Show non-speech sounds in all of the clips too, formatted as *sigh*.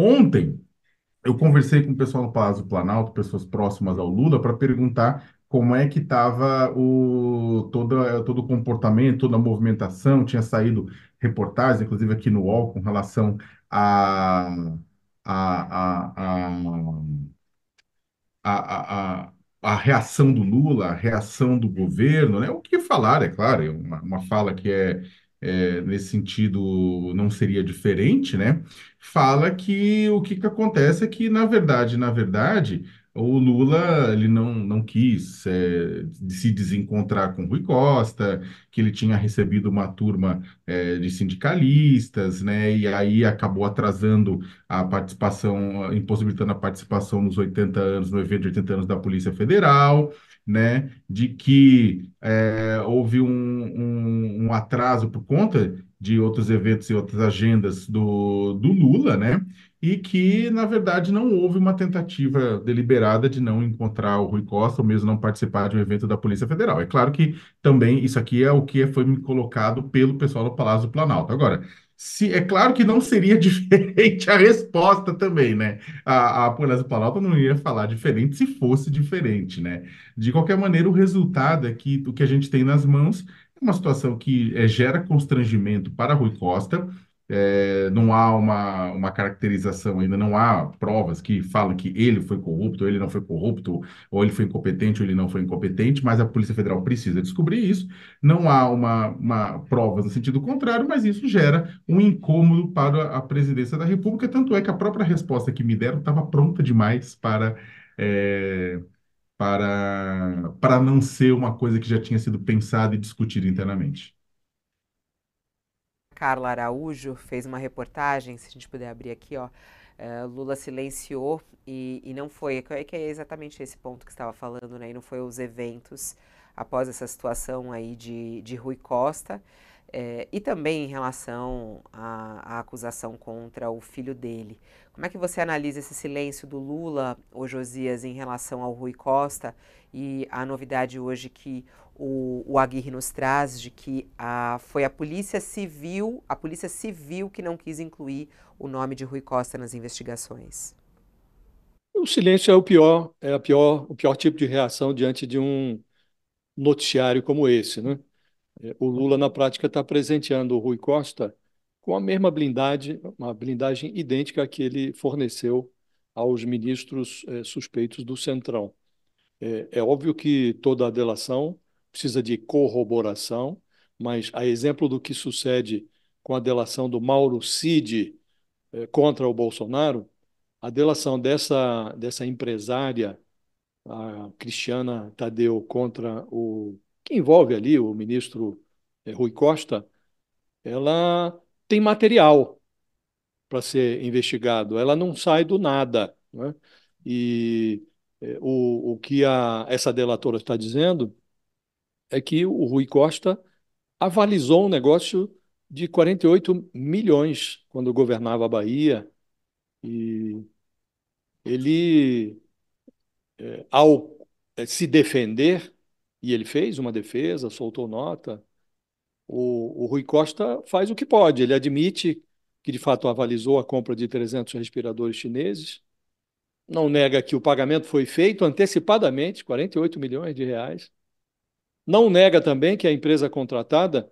Ontem, eu conversei com o pessoal do Palácio do Planalto, pessoas próximas ao Lula, para perguntar como é que estava o todo, todo o comportamento, toda a movimentação, tinha saído reportagens, inclusive aqui no UOL, com relação a, a, a, a a reação do Lula, a reação do governo, né? O que falar, é claro, é uma, uma fala que é é, nesse sentido não seria diferente, né? Fala que o que, que acontece é que, na verdade, na verdade, o Lula ele não, não quis é, se desencontrar com Rui Costa, que ele tinha recebido uma turma é, de sindicalistas, né, e aí acabou atrasando a participação, impossibilitando a participação nos 80 anos, no evento de 80 anos da Polícia Federal, né, de que é, houve um, um, um atraso por conta de outros eventos e outras agendas do, do Lula, né? e que, na verdade, não houve uma tentativa deliberada de não encontrar o Rui Costa, ou mesmo não participar de um evento da Polícia Federal. É claro que também isso aqui é o que foi me colocado pelo pessoal do Palácio do Planalto. Agora, se, é claro que não seria *laughs* diferente a resposta também, né? A, a Polícia do Planalto não iria falar diferente se fosse diferente, né? De qualquer maneira, o resultado é que o que a gente tem nas mãos é uma situação que é, gera constrangimento para Rui Costa, é, não há uma, uma caracterização, ainda não há provas que falam que ele foi corrupto, ou ele não foi corrupto, ou ele foi incompetente, ou ele não foi incompetente, mas a Polícia Federal precisa descobrir isso. Não há uma, uma provas no sentido contrário, mas isso gera um incômodo para a presidência da República, tanto é que a própria resposta que me deram estava pronta demais para. É, para, para não ser uma coisa que já tinha sido pensada e discutida internamente. Carla Araújo fez uma reportagem, se a gente puder abrir aqui, ó. Eh, Lula silenciou e, e, não foi, que é, é exatamente esse ponto que estava falando, né? E não foi os eventos após essa situação aí de, de Rui Costa. É, e também em relação à, à, acusação contra o filho dele. Como é que você analisa esse silêncio do Lula, ou Josias, em relação ao Rui Costa e a novidade hoje que o, o Aguirre nos traz de que a, foi a Polícia Civil, a Polícia Civil que não quis incluir o nome de Rui Costa nas investigações? O silêncio é o pior, é a pior, o pior tipo de reação diante de um noticiário como esse, né? É, o Lula, na prática, está presenteando o Rui Costa com a mesma blindagem, uma blindagem idêntica que ele forneceu aos ministros é, suspeitos do Centrão. É, é, óbvio que toda a delação precisa de corroboração, mas a exemplo do que sucede com a delação do Mauro Cid é, contra o Bolsonaro, a delação dessa, dessa empresária, a Cristiana Tadeu, contra o que envolve ali o ministro é, Rui Costa, ela tem material para ser investigado, ela não sai do nada. Né? E é, o, o que a, essa delatora está dizendo é que o Rui Costa avalizou um negócio de 48 milhões quando governava a Bahia. E ele, eh, ao se defender, e ele fez uma defesa, soltou nota. O, o Rui Costa faz o que pode. Ele admite que, de fato, avalizou a compra de 300 respiradores chineses. Não nega que o pagamento foi feito antecipadamente, 48 milhões de reais. Não nega também que a empresa contratada,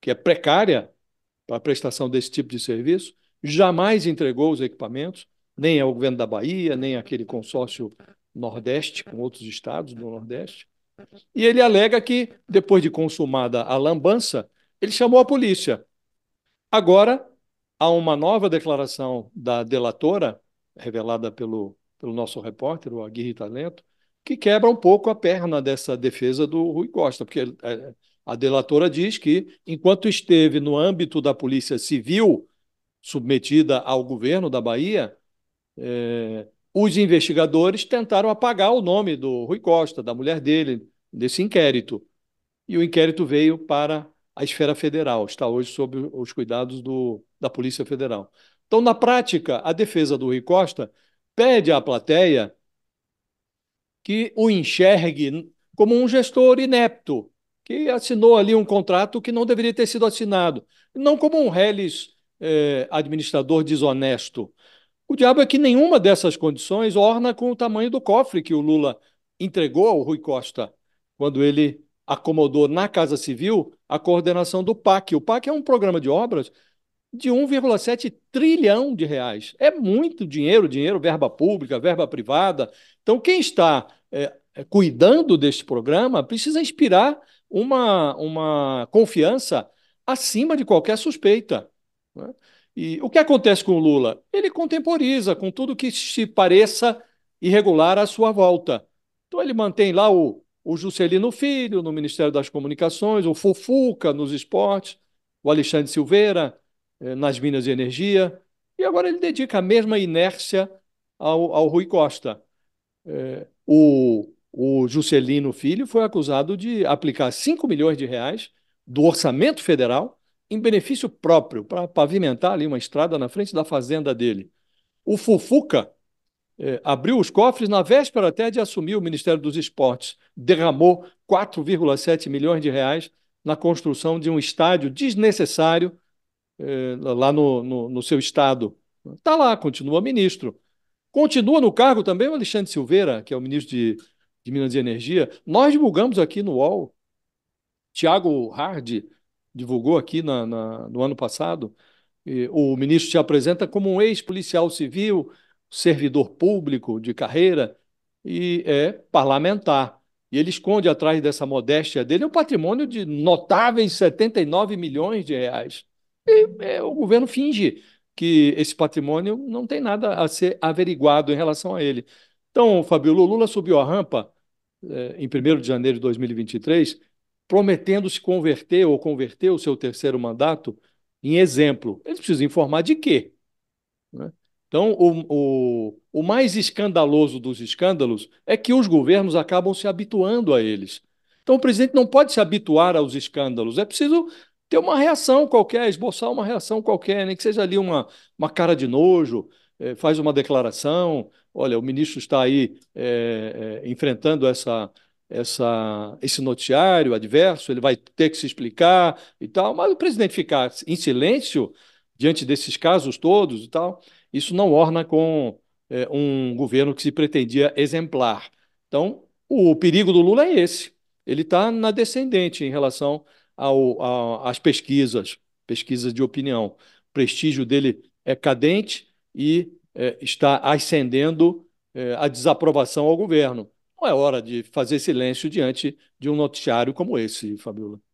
que é precária para a prestação desse tipo de serviço, jamais entregou os equipamentos, nem ao governo da Bahia, nem àquele consórcio Nordeste, com outros estados do Nordeste. E ele alega que, depois de consumada a lambança, ele chamou a polícia. Agora, há uma nova declaração da delatora, revelada pelo, pelo nosso repórter, o Aguirre Talento, que quebra um pouco a perna dessa defesa do Rui Costa, porque é, a delatora diz que, enquanto esteve no âmbito da Polícia Civil, submetida ao governo da Bahia, é, os investigadores tentaram apagar o nome do Rui Costa, da mulher dele, desse inquérito. E o inquérito veio para a esfera federal, está hoje sob os cuidados do, da Polícia Federal. Então, na prática, a defesa do Rui Costa pede à plateia que o enxergue como um gestor inepto, que assinou ali um contrato que não deveria ter sido assinado, não como um reles eh, administrador desonesto. O diabo é que nenhuma dessas condições orna com o tamanho do cofre que o Lula entregou ao Rui Costa quando ele acomodou na Casa Civil a coordenação do PAC. O PAC é um programa de obras de 1,7 trilhão de reais. É muito dinheiro, dinheiro, verba pública, verba privada. Então, quem está é, é cuidando deste programa precisa inspirar uma, uma confiança acima de qualquer suspeita. Né? E o que acontece com o Lula? Ele contemporiza com tudo que se pareça irregular à sua volta. Então ele mantém lá o, o Juscelino Filho no Ministério das Comunicações, o Fufuca nos esportes, o Alexandre Silveira eh, nas Minas de Energia, e agora ele dedica a mesma inércia ao, ao Rui Costa. Eh, o, o Juscelino Filho foi acusado de aplicar 5 milhões de reais do orçamento federal em benefício próprio, para pavimentar ali uma estrada na frente da fazenda dele. O Fufuca é, abriu os cofres na véspera até de assumir o Ministério dos Esportes, derramou 4,7 milhões de reais na construção de um estádio desnecessário é, lá no, no, no seu estado. Está lá, continua ministro. Continua no cargo também o Alexandre Silveira, que é o ministro de, de Minas e Energia. Nós divulgamos aqui no UOL. Tiago Hard, divulgou aqui na, na, no ano passado, o ministro se apresenta como um ex-policial civil, servidor público de carreira e é parlamentar. E ele esconde atrás dessa modéstia dele um patrimônio de notáveis 79 milhões de reais. E é, o governo finge que esse patrimônio não tem nada a ser averiguado em relação a ele. Então, Fabio Lula subiu a rampa é, em 1 de janeiro de 2023 prometendo se converter ou converter o seu terceiro mandato em exemplo. Eles precisam informar de quê? Né? Então, o, o, o mais escandaloso dos escândalos é que os governos acabam se habituando a eles. Então, o presidente não pode se habituar aos escândalos, é preciso ter uma reação qualquer, esboçar uma reação qualquer, nem que seja ali uma, uma cara de nojo, eh, faz uma declaração. Olha, o ministro está aí eh, eh, enfrentando essa, essa, esse noticiário adverso, ele vai ter que se explicar e tal, mas o presidente ficar em silêncio diante desses casos todos e tal, isso não orna com é, um governo que se pretendia exemplar. Então, o perigo do Lula é esse. Ele está na descendente em relação ao, a, às pesquisas, pesquisas de opinião. O prestígio dele é cadente e é, está ascendendo é, a desaprovação ao governo é hora de fazer silêncio diante de um noticiário como esse, Fabiola.